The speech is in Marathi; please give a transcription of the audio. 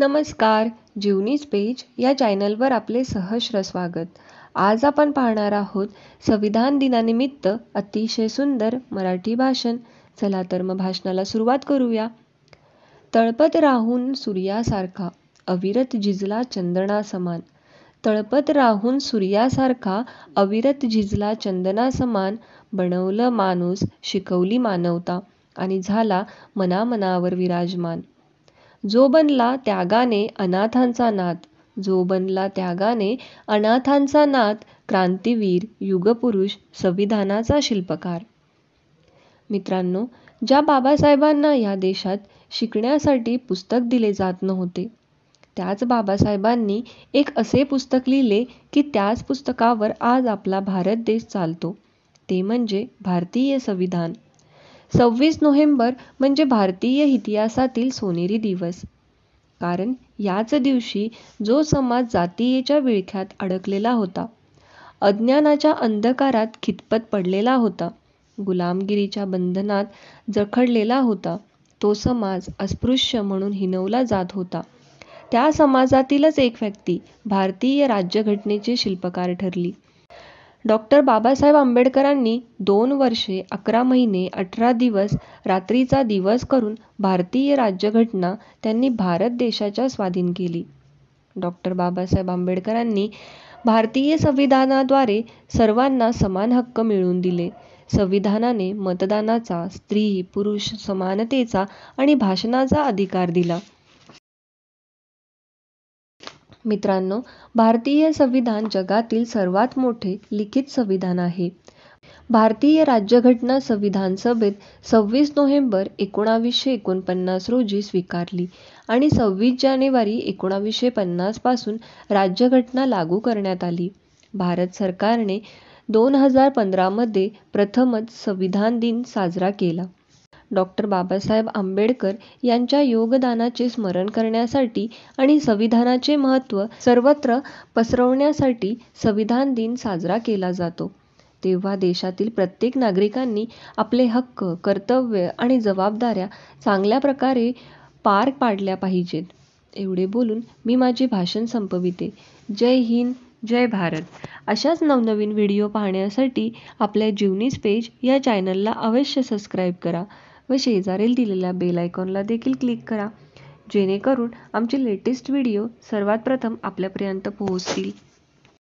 नमस्कार जीवनीज पेज या चॅनलवर आपले सहश्र स्वागत आज आपण पाहणार आहोत संविधान दिनानिमित्त अतिशय सुंदर मराठी भाषण चला तर मग भाषणाला सुरुवात करूया तळपत राहून सूर्यासारखा अविरत झिजला चंदना समान तळपत राहून सूर्यासारखा अविरत झिजला चंदना समान बनवलं माणूस शिकवली मानवता आणि झाला मनामनावर विराजमान जो बनला त्यागाने अनाथांचा नाथ जो बनला त्यागाने अनाथांचा नाथ क्रांतीवीर युगपुरुष संविधानाचा शिल्पकार मित्रांनो ज्या बाबासाहेबांना या देशात शिकण्यासाठी पुस्तक दिले जात नव्हते त्याच बाबासाहेबांनी एक असे पुस्तक लिहिले की त्याच पुस्तकावर आज आपला भारत देश चालतो ते म्हणजे भारतीय संविधान सव्वीस नोव्हेंबर म्हणजे भारतीय इतिहासातील सोनेरी दिवस कारण याच दिवशी जो समाज जातीयेच्या विळख्यात अडकलेला होता अज्ञानाच्या अंधकारात खितपत पडलेला होता गुलामगिरीच्या बंधनात जखडलेला होता तो समाज अस्पृश्य म्हणून हिनवला जात होता त्या समाजातीलच एक व्यक्ती भारतीय राज्यघटनेचे शिल्पकार ठरली डॉक्टर बाबासाहेब आंबेडकरांनी दोन वर्षे अकरा महिने अठरा दिवस रात्रीचा दिवस करून भारतीय राज्यघटना त्यांनी भारत देशाच्या स्वाधीन केली डॉक्टर बाबासाहेब आंबेडकरांनी भारतीय संविधानाद्वारे सर्वांना समान हक्क मिळवून दिले संविधानाने मतदानाचा स्त्री पुरुष समानतेचा आणि भाषणाचा अधिकार दिला मित्रांनो भारतीय संविधान जगातील सर्वात मोठे लिखित संविधान आहे भारतीय राज्यघटना संविधान सभेत सव्वीस नोव्हेंबर एकोणावीसशे एकोणपन्नास रोजी स्वीकारली आणि सव्वीस जानेवारी एकोणावीसशे पासून राज्यघटना लागू करण्यात आली भारत सरकारने दोन हजार पंधरामध्ये प्रथमच संविधान दिन साजरा केला डॉक्टर बाबासाहेब आंबेडकर यांच्या योगदानाचे स्मरण करण्यासाठी आणि संविधानाचे महत्त्व सर्वत्र पसरवण्यासाठी संविधान दिन साजरा केला जातो तेव्हा देशातील प्रत्येक नागरिकांनी आपले हक्क कर्तव्य आणि जबाबदाऱ्या चांगल्या प्रकारे पार पाडल्या पाहिजेत एवढे बोलून मी माझे भाषण संपविते जय हिंद जय भारत अशाच नवनवीन व्हिडिओ पाहण्यासाठी आपल्या जीवनीस पेज या चॅनलला अवश्य सबस्क्राईब करा व शेजारील दिलेल्या बेल आयकॉनला देखील क्लिक करा जेणेकरून आमचे लेटेस्ट व्हिडिओ सर्वात प्रथम आपल्यापर्यंत पोहोचतील